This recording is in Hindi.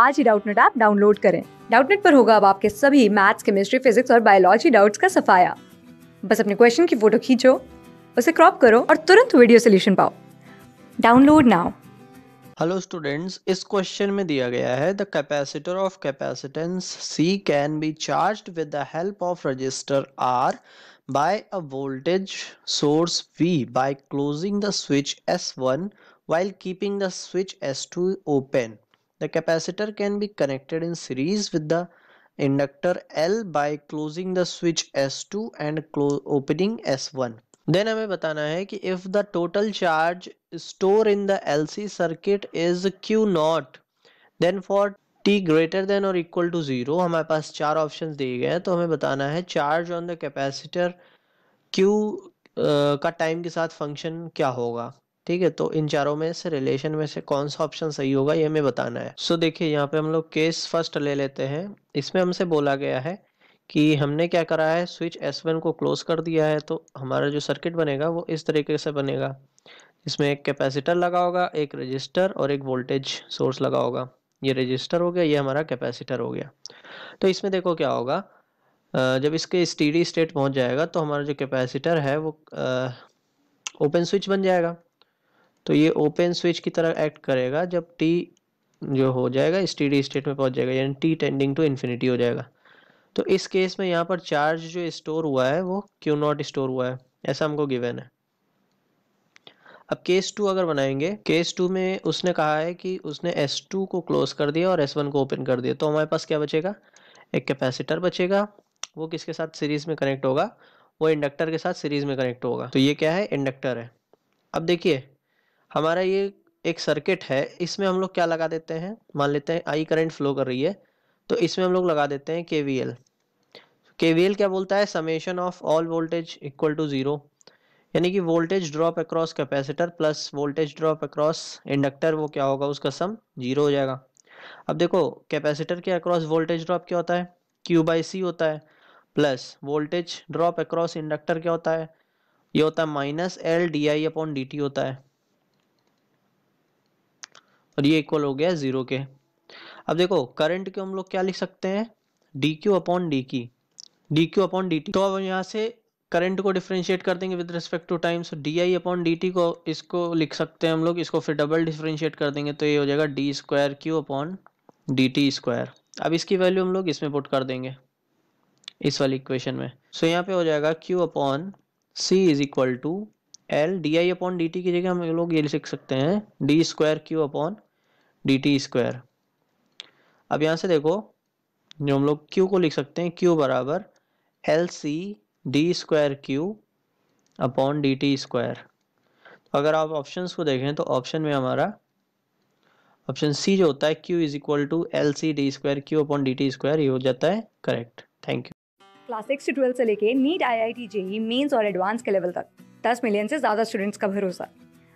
आज ही डाउटनेट ऐप डाउनलोड करें डाउटनेट पर होगा अब आपके सभी मैथ्स केमिस्ट्री फिजिक्स और बायोलॉजी डाउट्स का सफाया बस अपने क्वेश्चन की फोटो खींचो उसे क्रॉप करो और तुरंत वीडियो सोल्यूशन पाओ डाउनलोड नाउ हेलो स्टूडेंट्स इस क्वेश्चन में दिया गया है the capacitor of capacitance C can be charged with the help of resistor R by a voltage source V by closing the switch S one while keeping the switch S two open The capacitor can be connected in series with the inductor L by closing the switch S2 and opening S1. Then हमें बताना है कि if the total charge store in the LC circuit is Q naught then for T greater than और इक्वल टू जीरो हमारे पास चार ऑप्शन दिए गए हैं तो हमें बताना है charge on the capacitor Q का टाइम के साथ फंक्शन क्या होगा ठीक है तो इन चारों में से रिलेशन में से कौन सा ऑप्शन सही होगा ये हमें बताना है सो देखिए यहाँ पे हम लोग केस फर्स्ट ले लेते हैं इसमें हमसे बोला गया है कि हमने क्या करा है स्विच S1 को क्लोज कर दिया है तो हमारा जो सर्किट बनेगा वो इस तरीके से बनेगा इसमें एक कैपेसिटर लगा होगा एक रजिस्टर और एक वोल्टेज सोर्स लगा होगा ये रजिस्टर हो गया ये हमारा कैपेसिटर हो गया तो इसमें देखो क्या होगा जब इसके स्टीडी स्टेट पहुंच जाएगा तो हमारा जो कैपेसिटर है वो ओपन स्विच बन जाएगा तो ये ओपन स्विच की तरह एक्ट करेगा जब टी जो हो जाएगा स्टीडी स्टेट में पहुंच जाएगा यानी टी टेंडिंग टू इन्फिनिटी हो जाएगा तो इस केस में यहाँ पर चार्ज जो स्टोर हुआ है वो क्यू नॉट स्टोर हुआ है ऐसा हमको गिवन है अब केस टू अगर बनाएंगे केस टू में उसने कहा है कि उसने एस टू को क्लोज कर दिया और एस वन को ओपन कर दिया तो हमारे पास क्या बचेगा एक कैपेसिटर बचेगा वो किसके साथ सीरीज में कनेक्ट होगा वो इंडक्टर के साथ सीरीज में कनेक्ट होगा तो ये क्या है इंडक्टर है अब देखिए हमारा ये एक सर्किट है इसमें हम लोग क्या लगा देते हैं मान लेते हैं आई करंट फ्लो कर रही है तो इसमें हम लोग लगा देते हैं K V L K V L क्या बोलता है summation of all voltage equal to zero यानी कि voltage drop across capacitor plus voltage drop across inductor वो क्या होगा उसका सम जीरो हो जाएगा अब देखो कैपेसिटर के अक्रॉस वोल्टेज ड्रॉप क्या होता है क्यू बाई सी होता है plus voltage drop across inductor क्या होता है ये होता है माइनस एल डी आई अपॉन डी टी होता है और ये इक्वल हो गया जीरो के अब देखो करंट के हम लोग क्या लिख सकते हैं डी क्यू अपॉन डी की d q upon d t तो अब यहाँ से करंट को डिफ्रेंशिएट कर देंगे with respect to time so d I upon d t को इसको लिख सकते हैं हम लोग इसको फिर डबल डिफ्रेंशिएट कर देंगे तो ये हो जाएगा d square q upon d t square अब इसकी वैल्यू हम लोग इसमें पुट कर देंगे इस वाली इक्वेशन में सो so, यहाँ पे हो जाएगा q upon C is equal to L d I upon d t की जगह हम लोग ये लिख सकते हैं d square q upon d t square अब यहाँ से देखो जो हम लोग क्यू को लिख सकते हैं क्यू बराबर L C d square q upon d t square अगर आप ऑप्शंस को देखें तो ऑप्शन में हमारा ऑप्शन सी जो होता है q is equal to L C d square q upon d t square ये हो जाता है correct thank you class six से ट्वेल्व से लेके NEET I I T JEE Mains और एडवांस के लेवल तक दस मिलियन से ज़्यादा स्टूडेंट्स का भरोसा